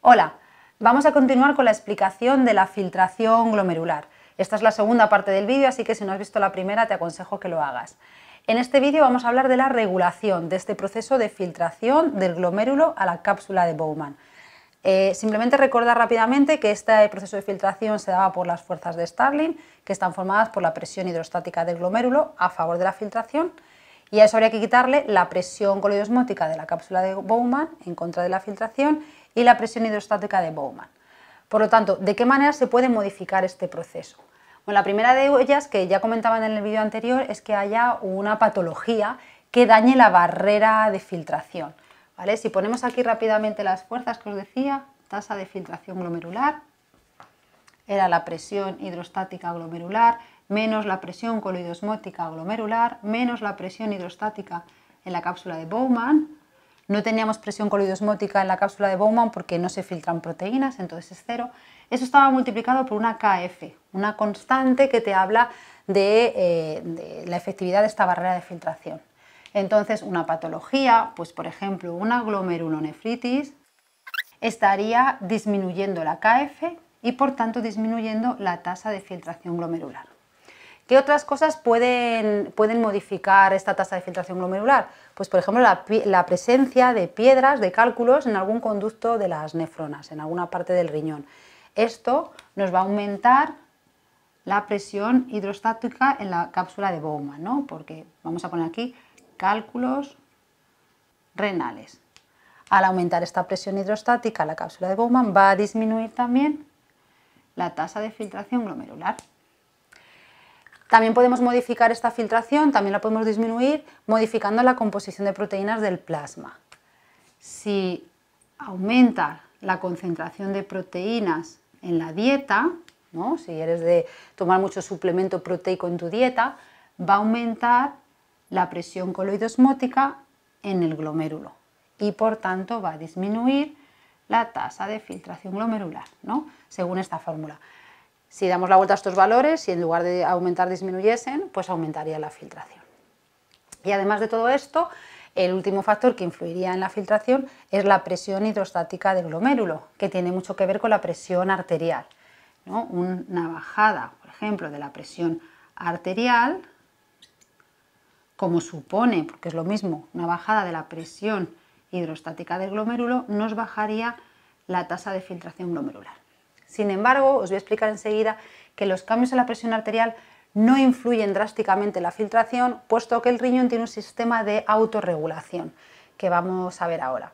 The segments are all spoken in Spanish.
Hola, vamos a continuar con la explicación de la filtración glomerular. Esta es la segunda parte del vídeo, así que si no has visto la primera te aconsejo que lo hagas. En este vídeo vamos a hablar de la regulación de este proceso de filtración del glomérulo a la cápsula de Bowman. Eh, simplemente recordar rápidamente que este proceso de filtración se daba por las fuerzas de Starling, que están formadas por la presión hidrostática del glomérulo a favor de la filtración, y a eso habría que quitarle la presión coloidosmótica de la cápsula de Bowman en contra de la filtración y la presión hidrostática de Bowman. Por lo tanto, ¿de qué manera se puede modificar este proceso? Bueno, la primera de ellas, que ya comentaban en el vídeo anterior, es que haya una patología que dañe la barrera de filtración. ¿vale? Si ponemos aquí rápidamente las fuerzas que os decía, tasa de filtración glomerular, era la presión hidrostática glomerular, menos la presión coloidosmótica glomerular, menos la presión hidrostática en la cápsula de Bowman, no teníamos presión coloidosmótica en la cápsula de Bowman porque no se filtran proteínas, entonces es cero. Eso estaba multiplicado por una KF, una constante que te habla eh, de, la efectividad de esta barrera de filtración. Entonces, una patología, pues por ejemplo, una glomerulonefritis, estaría disminuyendo la KF y por tanto disminuyendo la tasa de filtración glomerular. ¿Qué otras cosas pueden, modificar esta tasa de filtración glomerular? Pues, por ejemplo, la, presencia de piedras, de cálculos en algún conducto de las nefronas, en alguna parte del riñón. Esto nos va a aumentar la presión hidrostática en la cápsula de Bowman, ¿no? Porque vamos a poner aquí cálculos renales. Al aumentar esta presión hidrostática, la cápsula de Bowman va a disminuir también la tasa de filtración glomerular. También podemos modificar esta filtración, también la podemos disminuir modificando la composición de proteínas del plasma. Si aumenta la concentración de proteínas en la dieta, ¿no? si eres de tomar mucho suplemento proteico en tu dieta, va a aumentar la presión coloidosmótica en el glomérulo y por tanto va a disminuir la tasa de filtración glomerular, ¿no? según esta fórmula. Si damos la vuelta a estos valores y en lugar de aumentar disminuyesen, pues aumentaría la filtración. Y además de todo esto, el último factor que influiría en la filtración es la presión hidrostática del glomérulo, que tiene mucho que ver con la presión arterial. Una bajada, por ejemplo, de la presión arterial, como supone, porque es lo mismo, una bajada de la presión hidrostática del glomérulo, nos bajaría la tasa de filtración glomerular. Sin embargo, os voy a explicar enseguida que los cambios en la presión arterial no influyen drásticamente en la filtración, puesto que el riñón tiene un sistema de autorregulación, que vamos a ver ahora.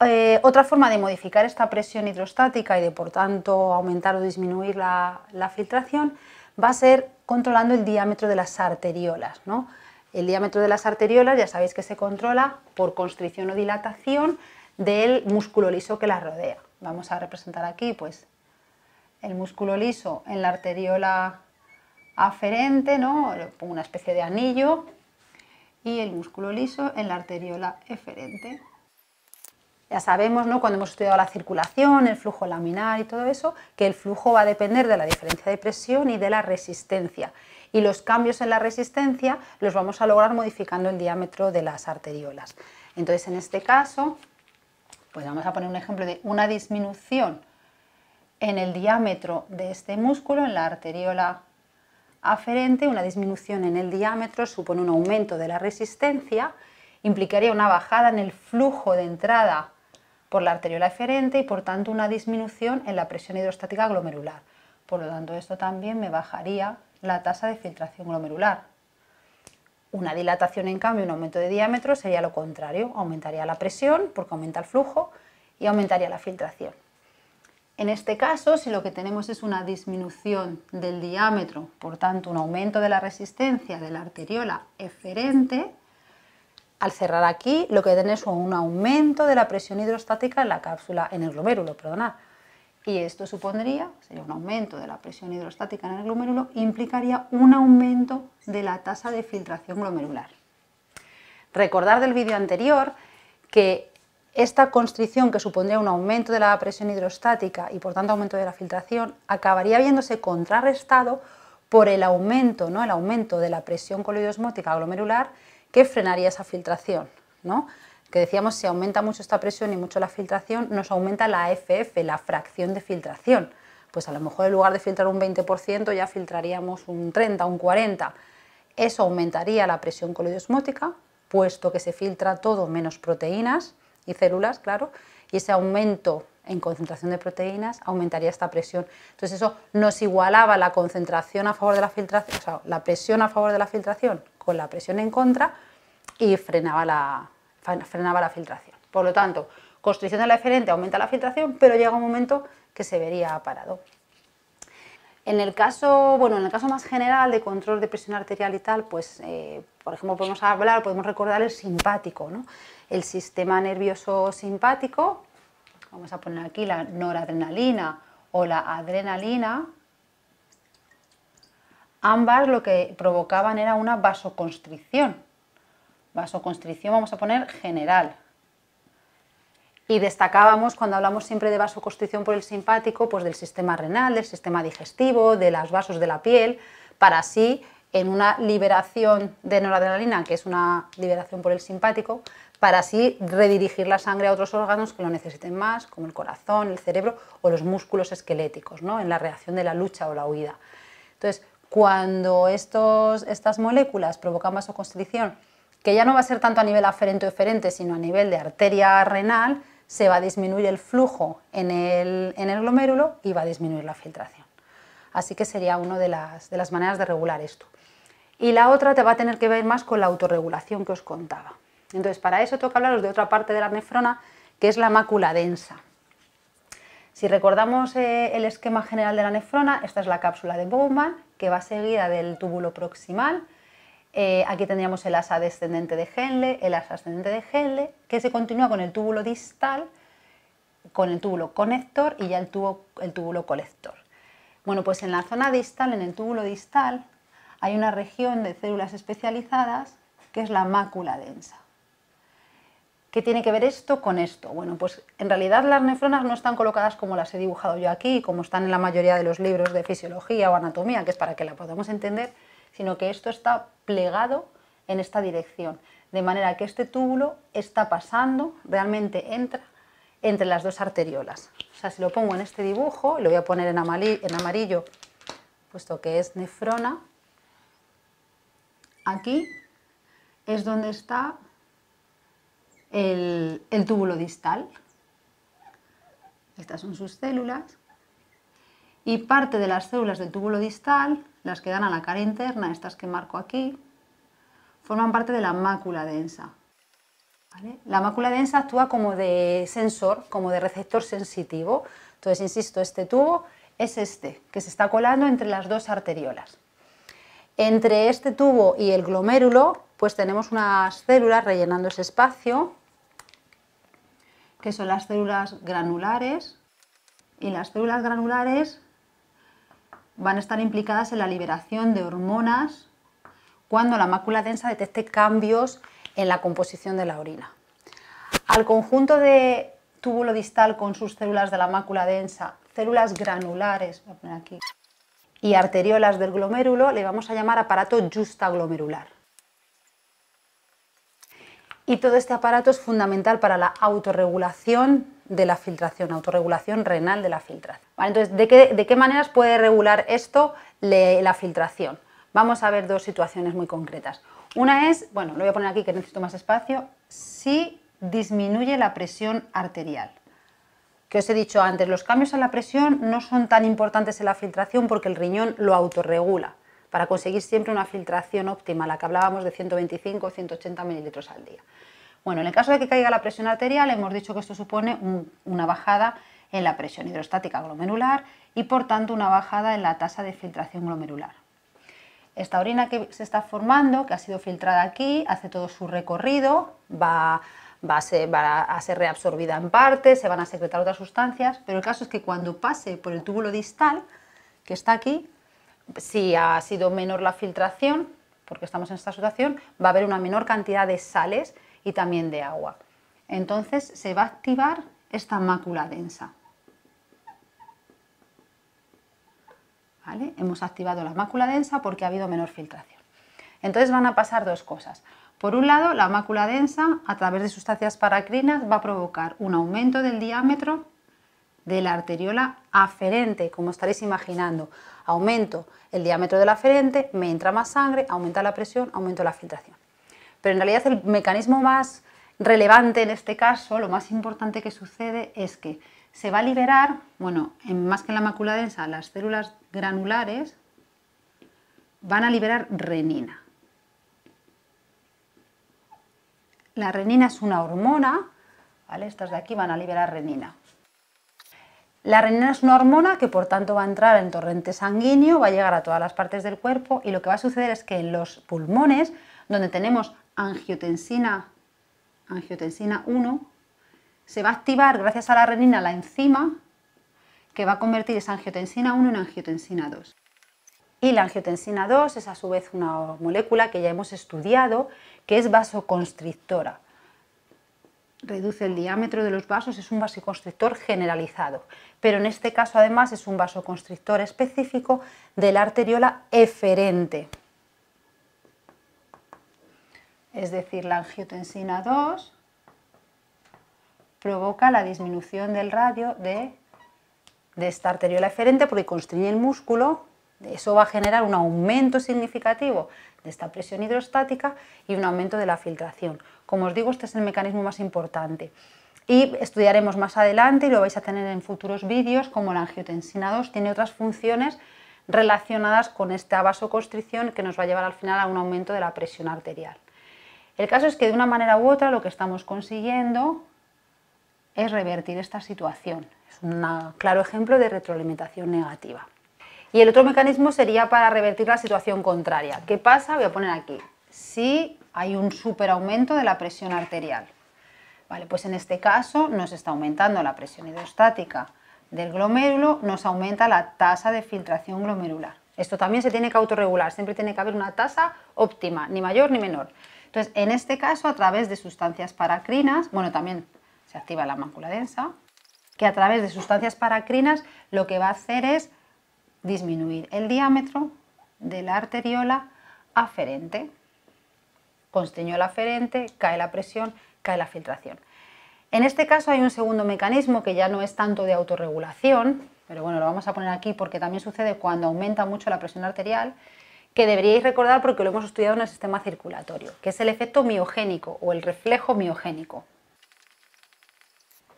Eh, otra forma de modificar esta presión hidrostática y de por tanto aumentar o disminuir la, filtración va a ser controlando el diámetro de las arteriolas. El diámetro de las arteriolas ya sabéis que se controla por constricción o dilatación del músculo liso que las rodea. Vamos a representar aquí pues el músculo liso en la arteriola aferente, ¿no? una especie de anillo, y el músculo liso en la arteriola eferente. Ya sabemos, ¿no? cuando hemos estudiado la circulación, el flujo laminar y todo eso, que el flujo va a depender de la diferencia de presión y de la resistencia. Y los cambios en la resistencia los vamos a lograr modificando el diámetro de las arteriolas. Entonces, en este caso, pues vamos a poner un ejemplo de una disminución en el diámetro de este músculo, en la arteriola aferente, una disminución en el diámetro supone un aumento de la resistencia, implicaría una bajada en el flujo de entrada por la arteriola aferente y por tanto una disminución en la presión hidrostática glomerular. Por lo tanto, esto también me bajaría la tasa de filtración glomerular. Una dilatación, en cambio, un aumento de diámetro sería lo contrario, aumentaría la presión porque aumenta el flujo y aumentaría la filtración. En este caso, si lo que tenemos es una disminución del diámetro, por tanto un aumento de la resistencia de la arteriola eferente, al cerrar aquí lo que tenemos es un aumento de la presión hidrostática en la cápsula, en el glomérulo, perdonad, y esto supondría, sería un aumento de la presión hidrostática en el glomérulo, implicaría un aumento de la tasa de filtración glomerular. Recordar del vídeo anterior que esta constricción que supondría un aumento de la presión hidrostática y por tanto aumento de la filtración acabaría viéndose contrarrestado por el aumento, ¿no? el aumento de la presión coloidosmótica glomerular que frenaría esa filtración. ¿no? que decíamos, si aumenta mucho esta presión y mucho la filtración, nos aumenta la FF, la fracción de filtración. Pues a lo mejor en lugar de filtrar un 20% ya filtraríamos un 30, un 40. Eso aumentaría la presión coloidosmótica puesto que se filtra todo menos proteínas y células, claro, y ese aumento en concentración de proteínas aumentaría esta presión. Entonces eso nos igualaba la concentración a favor de la filtración, o sea, la presión a favor de la filtración con la presión en contra y frenaba la, frenaba la filtración. Por lo tanto, constricción de la eferente aumenta la filtración, pero llega un momento que se vería parado. En el caso, bueno, en el caso más general de control de presión arterial y tal, pues, eh, por ejemplo, podemos hablar, podemos recordar el simpático, ¿no? El sistema nervioso simpático, vamos a poner aquí la noradrenalina o la adrenalina, ambas lo que provocaban era una vasoconstricción Vasoconstricción vamos a poner general. Y destacábamos cuando hablamos siempre de vasoconstricción por el simpático, pues del sistema renal, del sistema digestivo, de los vasos de la piel, para así en una liberación de noradrenalina, que es una liberación por el simpático, para así redirigir la sangre a otros órganos que lo necesiten más, como el corazón, el cerebro o los músculos esqueléticos, ¿no? en la reacción de la lucha o la huida. Entonces, cuando estas moléculas provocan vasoconstricción que ya no va a ser tanto a nivel aferente o eferente, sino a nivel de arteria renal, se va a disminuir el flujo en el, glomérulo y va a disminuir la filtración. Así que sería una de las, maneras de regular esto. Y la otra te va a tener que ver más con la autorregulación que os contaba. Entonces, para eso toca hablaros de otra parte de la nefrona, que es la mácula densa. Si recordamos eh, el esquema general de la nefrona, esta es la cápsula de Bowman, que va seguida del túbulo proximal, eh, aquí tendríamos el asa descendente de Henle, el asa ascendente de Henle, que se continúa con el túbulo distal, con el túbulo conector y ya el, el túbulo colector. Bueno, pues en la zona distal, en el túbulo distal, hay una región de células especializadas que es la mácula densa. ¿Qué tiene que ver esto con esto? Bueno, pues en realidad las nefronas no están colocadas como las he dibujado yo aquí, como están en la mayoría de los libros de fisiología o anatomía, que es para que la podamos entender, sino que esto está plegado en esta dirección. De manera que este túbulo está pasando, realmente entra entre las dos arteriolas. O sea, si lo pongo en este dibujo, lo voy a poner en amarillo, puesto que es nefrona, aquí es donde está el, el túbulo distal. Estas son sus células. Y parte de las células del túbulo distal las que dan a la cara interna, estas que marco aquí, forman parte de la mácula densa. La mácula densa actúa como de sensor, como de receptor sensitivo. Entonces, insisto, este tubo es este, que se está colando entre las dos arteriolas. Entre este tubo y el glomérulo, pues tenemos unas células rellenando ese espacio, que son las células granulares. Y las células granulares van a estar implicadas en la liberación de hormonas cuando la mácula densa detecte cambios en la composición de la orina. Al conjunto de túbulo distal con sus células de la mácula densa, células granulares, y arteriolas del glomérulo le vamos a llamar aparato justaglomerular. Y todo este aparato es fundamental para la autorregulación de la filtración, autorregulación renal de la filtración. entonces, ¿de qué, maneras puede regular esto la filtración? Vamos a ver dos situaciones muy concretas. Una es, bueno, lo voy a poner aquí que necesito más espacio, si disminuye la presión arterial. Que os he dicho antes, los cambios en la presión no son tan importantes en la filtración porque el riñón lo autorregula para conseguir siempre una filtración óptima, la que hablábamos de 125 o 180 mililitros al día. Bueno, en el caso de que caiga la presión arterial, hemos dicho que esto supone una bajada en la presión hidrostática glomerular y por tanto una bajada en la tasa de filtración glomerular. Esta orina que se está formando, que ha sido filtrada aquí, hace todo su recorrido, va, a ser, va, a ser, reabsorbida en parte, se van a secretar otras sustancias, pero el caso es que cuando pase por el túbulo distal, que está aquí, si ha sido menor la filtración, porque estamos en esta situación, va a haber una menor cantidad de sales y también de agua. Entonces se va a activar esta mácula densa. Hemos activado la mácula densa porque ha habido menor filtración. Entonces van a pasar dos cosas. Por un lado, la mácula densa, a través de sustancias paracrinas, va a provocar un aumento del diámetro de la arteriola aferente, como estaréis imaginando. Aumento el diámetro de la aferente, me entra más sangre, aumenta la presión, aumento la filtración. Pero en realidad el mecanismo más relevante en este caso, lo más importante que sucede es que se va a liberar, bueno, más que en la mácula densa, las células granulares van a liberar renina. La renina es una hormona, ¿vale? Estas de aquí van a liberar renina. La renina es una hormona que por tanto va a entrar en torrente sanguíneo, va a llegar a todas las partes del cuerpo y lo que va a suceder es que en los pulmones, donde tenemos angiotensina, angiotensina 1, se va a activar gracias a la renina la enzima que va a convertir esa angiotensina 1 en angiotensina 2. Y la angiotensina 2 es a su vez una molécula que ya hemos estudiado que es vasoconstrictora. Reduce el diámetro de los vasos, es un vasoconstrictor generalizado, pero en este caso además es un vasoconstrictor específico de la arteriola eferente es decir, la angiotensina 2, provoca la disminución del radio de, esta arteriola eferente porque constriñe el músculo, eso va a generar un aumento significativo de esta presión hidrostática y un aumento de la filtración. Como os digo, este es el mecanismo más importante. Y estudiaremos más adelante y lo vais a tener en futuros vídeos, como la angiotensina 2 tiene otras funciones relacionadas con esta vasoconstricción que nos va a llevar al final a un aumento de la presión arterial. El caso es que de una manera u otra lo que estamos consiguiendo es revertir esta situación. Es un claro ejemplo de retroalimentación negativa. Y el otro mecanismo sería para revertir la situación contraria. ¿Qué pasa? Voy a poner aquí. Si hay un superaumento de la presión arterial. Vale, pues en este caso nos está aumentando la presión hidrostática del glomérulo, nos aumenta la tasa de filtración glomerular. Esto también se tiene que autorregular, siempre tiene que haber una tasa óptima, ni mayor ni menor. Entonces, en este caso, a través de sustancias paracrinas, bueno, también se activa la mácula densa, que a través de sustancias paracrinas lo que va a hacer es disminuir el diámetro de la arteriola aferente. Consteñola la aferente, cae la presión, cae la filtración. En este caso hay un segundo mecanismo que ya no es tanto de autorregulación, pero bueno, lo vamos a poner aquí porque también sucede cuando aumenta mucho la presión arterial, que deberíais recordar porque lo hemos estudiado en el sistema circulatorio, que es el efecto miogénico o el reflejo miogénico.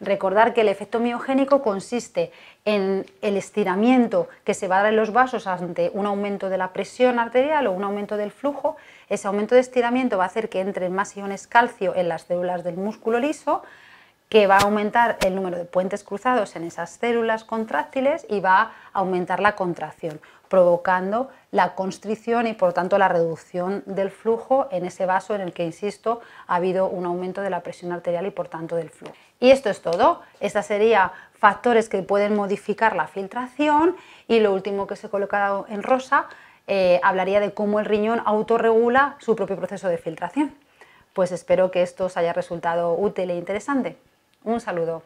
Recordar que el efecto miogénico consiste en el estiramiento que se va a dar en los vasos ante un aumento de la presión arterial o un aumento del flujo. Ese aumento de estiramiento va a hacer que entren más iones calcio en las células del músculo liso, que va a aumentar el número de puentes cruzados en esas células contráctiles y va a aumentar la contracción provocando la constricción y por tanto la reducción del flujo en ese vaso en el que, insisto, ha habido un aumento de la presión arterial y por tanto del flujo. Y esto es todo. Estos serían factores que pueden modificar la filtración y lo último que se he colocado en rosa eh, hablaría de cómo el riñón autorregula su propio proceso de filtración. Pues espero que esto os haya resultado útil e interesante. Un saludo.